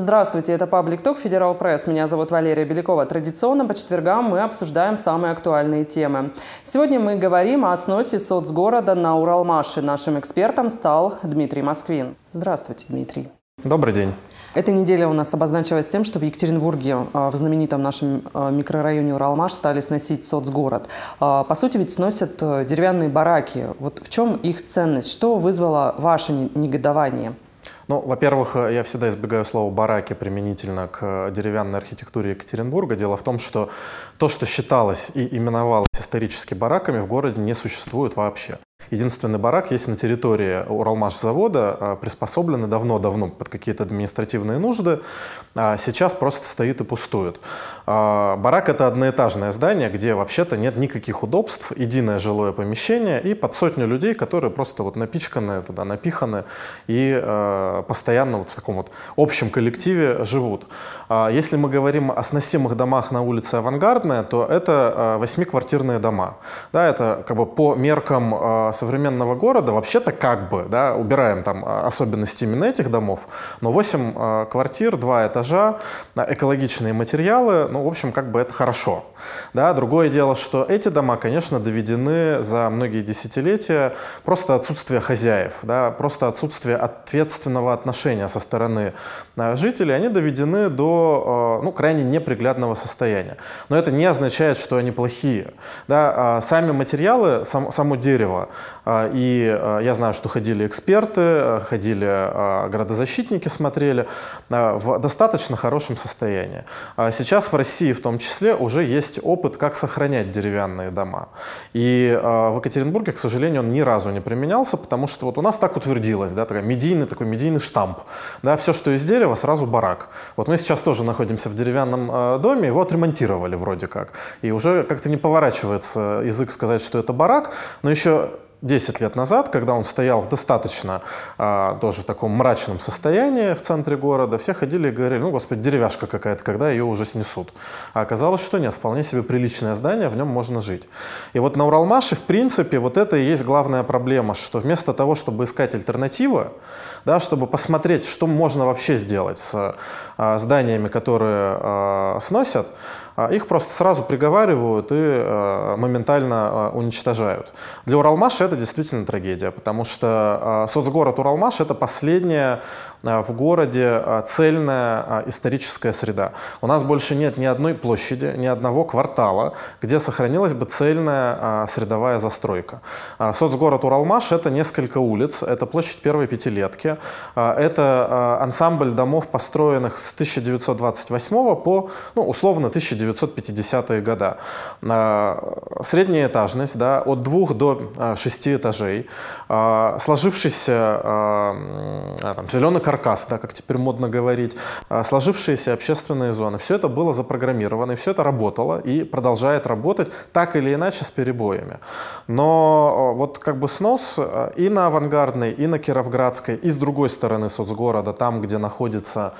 Здравствуйте, это Public Talk Федерал Пресс. Меня зовут Валерия Белякова. Традиционно по четвергам мы обсуждаем самые актуальные темы. Сегодня мы говорим о сносе соцгорода на Уралмаше. Нашим экспертом стал Дмитрий Москвин. Здравствуйте, Дмитрий. Добрый день. Эта неделя у нас обозначилась тем, что в Екатеринбурге, а, в знаменитом нашем а, микрорайоне Уралмаш, стали сносить соцгород. А, по сути, ведь сносят э, деревянные бараки. Вот в чем их ценность? Что вызвало ваше негодование? Ну, во-первых, э, я всегда избегаю слова «бараки» применительно к э, деревянной архитектуре Екатеринбурга. Дело в том, что то, что считалось и именовалось исторически бараками, в городе не существует вообще. Единственный барак есть на территории Уралмашзавода, а, приспособленный давно-давно под какие-то административные нужды. А сейчас просто стоит и пустует. А, барак – это одноэтажное здание, где вообще-то нет никаких удобств, единое жилое помещение и под сотню людей, которые просто вот напичканы, туда напиханы и постоянно вот в таком вот общем коллективе живут. Если мы говорим о сносимых домах на улице Авангардная, то это восьмиквартирные дома. Да, это как бы по меркам современного города, вообще-то как бы, да, убираем там а, особенности именно этих домов, но 8 а, квартир, 2 этажа, а, экологичные материалы, ну, в общем, как бы это хорошо. Да, другое дело, что эти дома, конечно, доведены за многие десятилетия просто отсутствие хозяев, да, просто отсутствие ответственного отношения со стороны жителей, они доведены до, ну, крайне неприглядного состояния. Но это не означает, что они плохие. Да, сами материалы, сам, само дерево, а, и а, я знаю, что ходили эксперты, а, ходили градозащитники, смотрели в достаточно хорошем состоянии. Сейчас в России в том числе уже есть опыт, как сохранять деревянные дома. И в Екатеринбурге, к сожалению, он ни разу не применялся, потому что вот у нас так утвердилось, да, такой медийный, такой медийный штамп. Да, все, что из дерева, сразу барак. Вот мы сейчас тоже находимся в деревянном доме, его отремонтировали вроде как. И уже как-то не поворачивается язык сказать, что это барак, но еще 10 лет назад, когда он стоял в достаточно а, тоже таком мрачном состоянии в центре города, все ходили и говорили, ну, господи, деревяшка какая-то, когда ее уже снесут. А оказалось, что нет, вполне себе приличное здание, в нем можно жить. И вот на Уралмаше, в принципе, вот это и есть главная проблема, что вместо того, чтобы искать альтернативы, да, чтобы посмотреть, что можно вообще сделать с а, зданиями, которые а, сносят, а их просто сразу приговаривают и э, моментально э, уничтожают. Для Уралмаша это действительно трагедия, потому что э, соцгород Уралмаш – это последняя Э, в городе э, цельная э, историческая среда. У нас больше нет ни одной площади, ни одного квартала, где сохранилась бы цельная средовая застройка. Соцгород Уралмаш – это несколько улиц, это площадь первой пятилетки, это ансамбль домов, построенных с 1928 по, ну, условно, 1950-е года. Средняя этажность да, от двух до шести этажей, сложившийся там, каркас, да, как теперь модно говорить, а, сложившиеся общественные зоны. Все это было запрограммировано, и все это работало и продолжает работать так или иначе с перебоями. Но а, вот как бы снос а, и на Авангардной, и на Кировградской, и с другой стороны соцгорода, там, где находится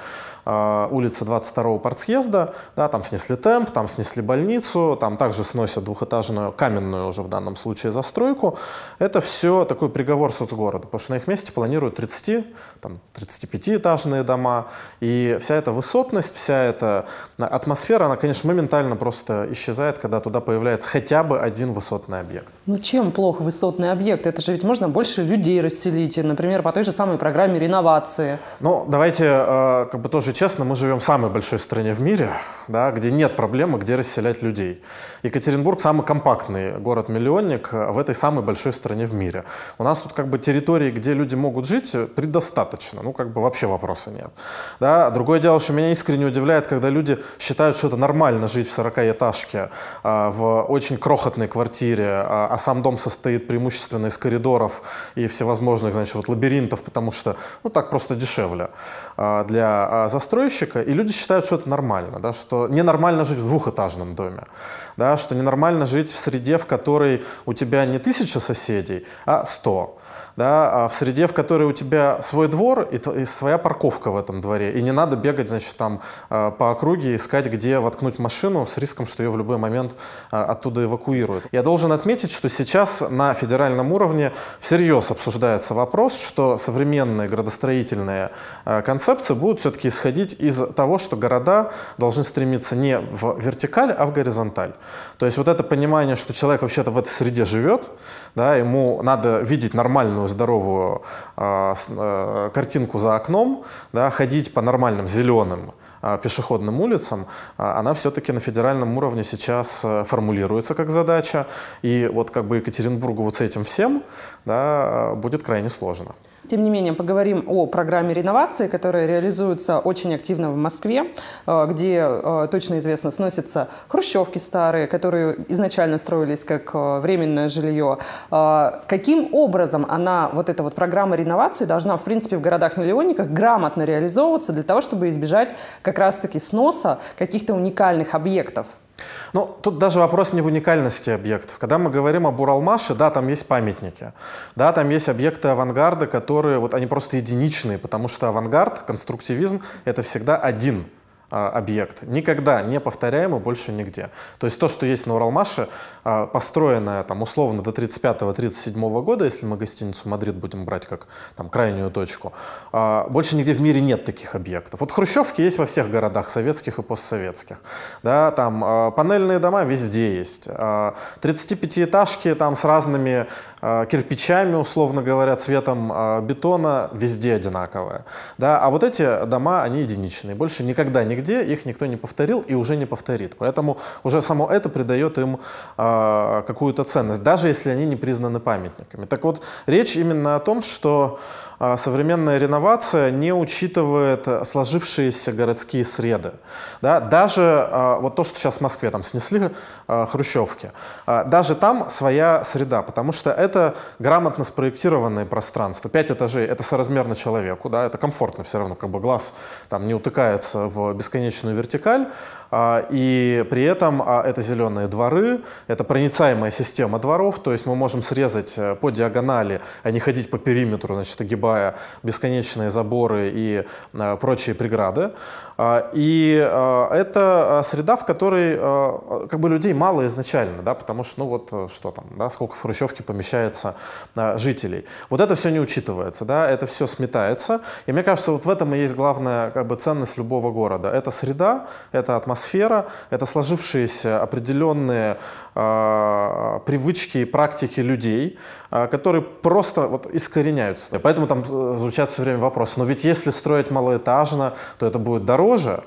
Э, улица 22-го портсъезда, да, там снесли темп, там снесли больницу, там также сносят двухэтажную, каменную уже в данном случае застройку. Это все такой приговор соцгороду, потому что на их месте планируют 30, там, 35-этажные дома, и вся эта высотность, вся эта атмосфера, она, конечно, моментально просто исчезает, когда туда появляется хотя бы один высотный объект. Ну чем плохо высотный объект? Это же ведь можно больше людей расселить, например, по той же самой программе реновации. Ну, давайте э, как бы тоже скажу честно, мы живем в самой большой стране в мире, да, где нет проблемы, где расселять людей. Екатеринбург самый компактный город-миллионник в этой самой большой стране в мире. У нас тут как бы территории, где люди могут жить, э, предостаточно. Ну, как бы вообще вопроса нет. Да, другое дело, что меня искренне удивляет, когда люди считают, что это нормально жить в 40-этажке, а, в очень крохотной квартире, а, а сам дом состоит преимущественно из коридоров и всевозможных, значит, вот лабиринтов, потому что, ну, так просто дешевле а, для застройщика, и люди считают, что это нормально, да, что ненормально жить в двухэтажном доме, да, что ненормально жить в среде, в которой у тебя не тысяча соседей, а сто да, а в среде, в которой у тебя свой двор и, и своя парковка в этом дворе, и не надо бегать, значит, там а, по округе искать, где воткнуть машину с риском, что ее в любой момент а, оттуда эвакуируют. Я должен отметить, что сейчас на федеральном уровне всерьез обсуждается вопрос, что современные градостроительные концепции будут все-таки исходить из того, что города должны стремиться не в вертикаль, а в горизонталь. То есть вот это понимание, что человек вообще-то в этой среде живет, да, ему надо видеть нормальную нормальную здоровую а, э, картинку за окном, да, ходить по нормальным зеленым а, пешеходным улицам, а, она все-таки на федеральном уровне сейчас э, формулируется как задача. И вот как бы Екатеринбургу вот с этим всем да, будет крайне сложно. Тем не менее, поговорим о программе реновации, которая реализуется очень активно в Москве, э, где э, точно известно сносятся хрущевки старые, которые изначально строились как э, временное жилье. Каким образом она, вот эта вот программа реновации, должна, в принципе, в городах-миллионниках грамотно реализовываться для того, чтобы избежать как раз-таки сноса каких-то уникальных объектов? Ну, тут даже вопрос не в уникальности объектов. Когда мы говорим об Уралмаше, да, там есть памятники, да, там есть объекты авангарда, которые, вот они просто единичные, потому что авангард, конструктивизм — это всегда один — а, объект. Никогда не повторяемо больше нигде. То есть то, что есть на Уралмаше, а, построенное там, условно до 35-37 года, если мы гостиницу «Мадрид» будем брать как там, крайнюю точку, а, больше нигде в мире нет таких объектов. Вот хрущевки есть во всех городах, советских и постсоветских. Да, там панельные дома везде есть. 35-этажки там, с разными кирпичами, условно говоря, цветом бетона везде одинаковые. Да, а вот эти дома, они единичные. Больше никогда не нигде, их никто не повторил и уже не повторит. Поэтому уже само это придает им э, какую-то ценность, даже если они не признаны памятниками. Так вот, речь именно о том, что э, современная реновация не учитывает сложившиеся городские среды. Да? Даже э, вот то, что сейчас в Москве там снесли э, хрущевки, э, даже там своя среда, потому что это грамотно спроектированное пространство, Пять этажей — это соразмерно человеку, да, это комфортно все равно, как бы глаз там не утыкается в бесконечность бесконечную вертикаль, а, и при этом а, это зеленые дворы, это проницаемая система дворов, то есть мы можем срезать э, по диагонали, а не ходить по периметру, значит, огибая бесконечные заборы и э, прочие преграды. А, и э, это среда, в которой как бы людей мало изначально, да, потому что, ну вот что там, да, сколько в Хрущевке помещается жителей. Вот это все не учитывается, да, это все сметается. И мне кажется, вот в этом и есть главная как бы ценность любого города. Это среда, это атмосфера, атмосфера, это сложившиеся определенные э, привычки и практики людей, э, которые просто вот искореняются. И поэтому там э, звучат все время вопросы, но ведь если строить малоэтажно, то это будет дороже.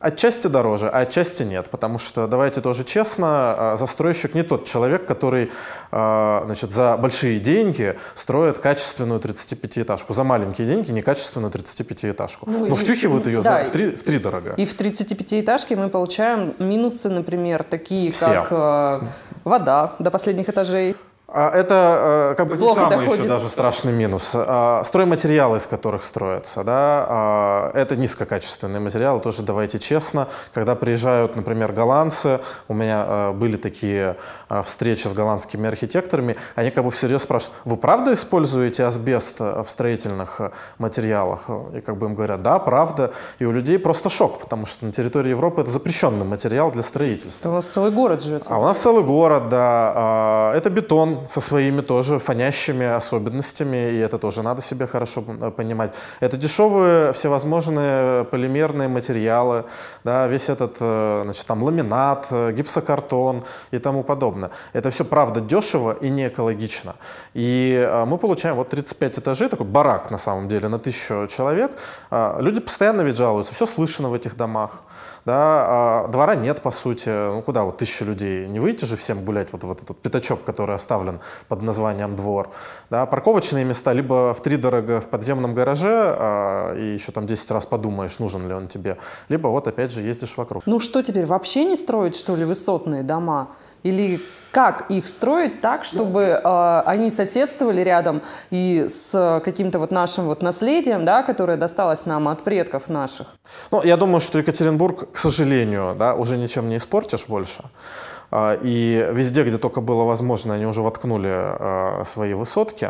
Отчасти дороже, а отчасти нет, потому что, давайте тоже честно, а, застройщик не тот человек, который а, значит, за большие деньги строит качественную 35-этажку. За маленькие деньги некачественную 35-этажку. Ну, Но ну, и, втюхивают ее да, за, в, три, в три дорого. И в 35-этажке мы получаем минусы, например, такие, Все. как э, вода до последних этажей. А, это э, как бы не самый доходит. еще даже страшный минус. А, стройматериалы, из которых строятся, да, а, это низкокачественные материалы, тоже давайте честно. Когда приезжают, например, голландцы, у меня э, были такие э, встречи с голландскими архитекторами, они как бы всерьез спрашивают, вы правда используете асбест в строительных материалах? И как бы им говорят, да, правда. И у людей просто шок, потому что на территории Европы это запрещенный материал для строительства. Это у нас целый город живет. А у нас целый город, да. Это бетон, со своими тоже фонящими особенностями, и это тоже надо себе хорошо э, понимать. Это дешевые всевозможные полимерные материалы, да, весь этот э, значит, там, ламинат, э, гипсокартон и тому подобное. Это все, правда, дешево и не экологично. И мы получаем вот 35 этажей, такой барак на самом деле на тысячу человек. Люди постоянно ведь жалуются, все слышно в этих домах. Да, а двора нет, по сути. Ну, куда вот тысяча людей? Не выйти же всем гулять вот в вот этот пятачок, который оставлен под названием двор. Да, парковочные места либо в три дорога в подземном гараже, а, и еще там 10 раз подумаешь, нужен ли он тебе, либо вот опять же ездишь вокруг. Ну что теперь, вообще не строить, что ли, высотные дома? Или как их строить так, чтобы э, они соседствовали рядом и с каким-то вот нашим вот наследием, да, которое досталось нам от предков наших? Ну, я думаю, что Екатеринбург, к сожалению, да, уже ничем не испортишь больше. А, и везде, где только было возможно, они уже воткнули а, свои высотки.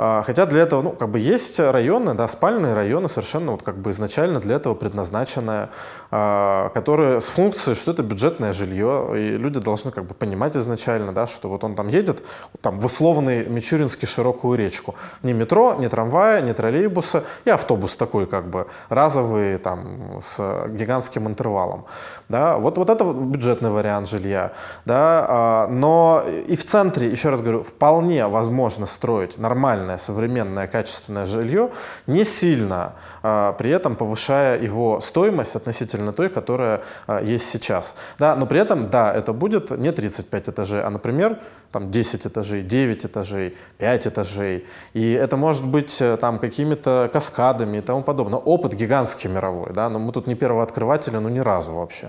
А, хотя для этого, ну, как бы есть районы, да, спальные районы совершенно вот как бы изначально для этого предназначенные, а, которые с функцией, что это бюджетное жилье, и люди должны как бы понимать изначально, да, что вот он там едет, там в условный Мичуринский широкую речку. Ни метро, ни трамвая, ни троллейбуса, и автобус такой как бы разовый, там, с гигантским интервалом. Да, вот, вот это бюджетный вариант жилья, да, а, но и в центре, еще раз говорю, вполне возможно строить нормально нормальное, современное, качественное жилье, не сильно, а, при этом повышая его стоимость относительно той, которая а, есть сейчас. Да, но при этом, да, это будет не 35 этажей, а, например, там 10 этажей, 9 этажей, 5 этажей. И это может быть э, там какими-то каскадами и тому подобное. Опыт гигантский мировой, да, но мы тут не первого открывателя, ну ни разу вообще.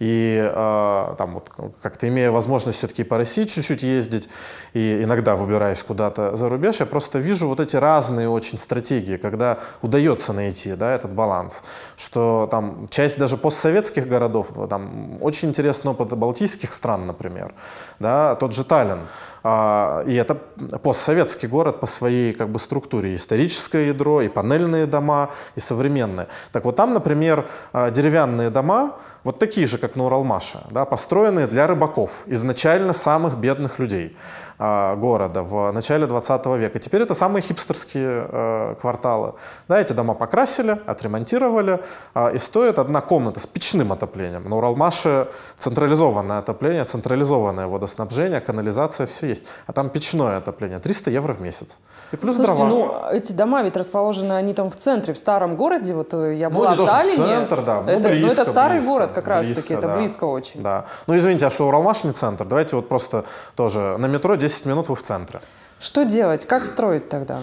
И э, там вот как-то имея возможность все-таки по России чуть-чуть ездить и иногда выбираясь куда-то за рубеж, я просто что вижу вот эти разные очень стратегии, когда удается найти да, этот баланс, что там часть даже постсоветских городов, там очень интересный опыт балтийских стран, например, да, тот же Таллин, а, и это постсоветский город по своей как бы, структуре. Историческое ядро, и панельные дома, и современные. Так вот там, например, а, деревянные дома, вот такие же, как на Уралмаше, да, построенные для рыбаков, изначально самых бедных людей а, города в начале 20 века. Теперь это самые хипстерские э, кварталы. Да, эти дома покрасили, отремонтировали, э, и стоит одна комната с печным отоплением. На Уралмаше централизованное отопление, централизованное водоснабжение, канализация, все есть, а там печное отопление, 300 евро в месяц. И плюс Слушайте, дрова. ну эти дома ведь расположены, они там в центре, в старом городе, вот э, я была ну, в Таллине. центр, да, ну, это, близко, ну, это старый близко, город как раз-таки, это да. близко очень. Да, ну извините, а что Уралмаш не центр? Давайте вот просто тоже на метро 10 минут вы в центре. Что делать? Как строить тогда?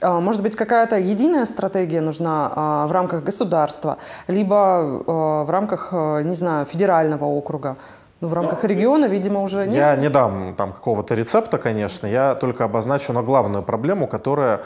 А, может быть, какая-то единая стратегия нужна а, в рамках государства, либо а, в рамках, э, не знаю, федерального округа? Ну, в рамках региона, видимо, уже нет. Я не дам там какого-то рецепта, конечно, я только обозначу на главную проблему, которая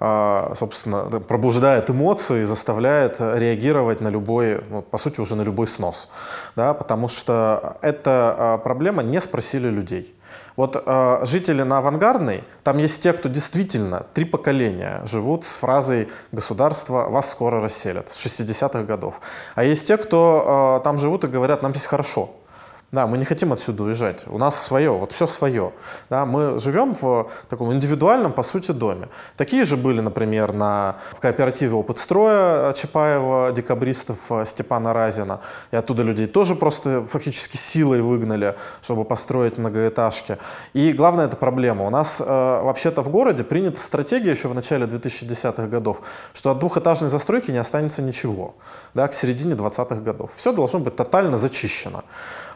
а, собственно, пробуждает эмоции и заставляет реагировать на любой, ну, по сути, уже на любой снос. Да, потому что эта а, проблема не спросили людей. Вот э, жители на авангардной, там есть те, кто действительно три поколения живут с фразой «государство вас скоро расселят» с 60-х годов. А есть те, кто э, там живут и говорят «нам здесь хорошо». Да, мы не хотим отсюда уезжать. У нас свое, вот все свое. Да, мы живем в э, таком индивидуальном, по сути, доме. Такие же были, например, на, в кооперативе «Опыт строя» Чапаева, декабристов э, Степана Разина. И оттуда людей тоже просто фактически силой выгнали, чтобы построить многоэтажки. И главное, это проблема. У нас э, вообще-то в городе принята стратегия еще в начале 2010-х годов, что от двухэтажной застройки не останется ничего да, к середине 20-х годов. Все должно быть тотально зачищено.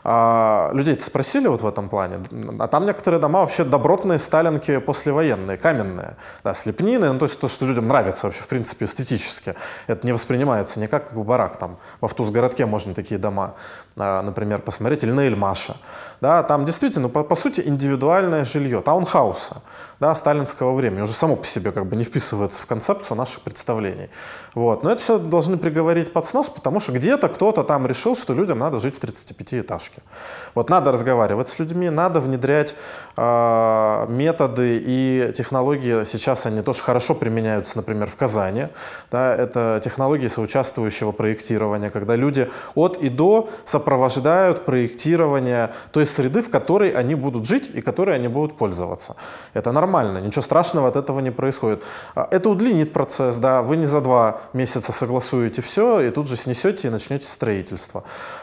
А, людей спросили вот в этом плане, а там некоторые дома вообще добротные сталинки послевоенные, каменные, да, слепнины, ну, то есть то, что людям нравится вообще, в принципе, эстетически. Это не воспринимается никак как барак там. Во городке можно такие дома, а, например, посмотреть, или на Эльмаше. Да, там действительно, по, по сути, индивидуальное жилье, таунхауса, да, сталинского времени. Уже само по себе как бы не вписывается в концепцию наших представлений. Вот. Но это все должны приговорить под снос, потому что где-то кто-то там решил, что людям надо жить в 35 этажке поддержки. Вот надо разговаривать с людьми, надо внедрять э, методы и технологии. Сейчас они тоже хорошо применяются, например, в Казани. Да, это технологии соучаствующего проектирования, когда люди от и до сопровождают проектирование той среды, в которой они будут жить и которой они будут пользоваться. Это нормально, ничего страшного от этого не происходит. А, это удлинит процесс, да, вы не за два месяца согласуете все и тут же снесете и начнете строительство.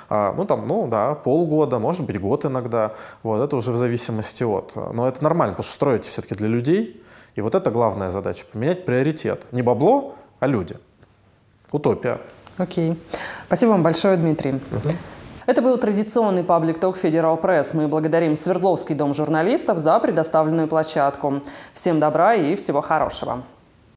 А, ну там, ну да, пол полгода, может быть, год иногда. Вот, это уже в зависимости от. Э, но это нормально, потому что строите все-таки для людей. И вот это главная задача – поменять приоритет. Не бабло, а люди. Утопия. Окей. Okay. Спасибо вам большое, Дмитрий. Uh-huh. Это был традиционный паблик ток Федерал Пресс. Мы благодарим Свердловский дом журналистов за предоставленную площадку. Всем добра и всего хорошего.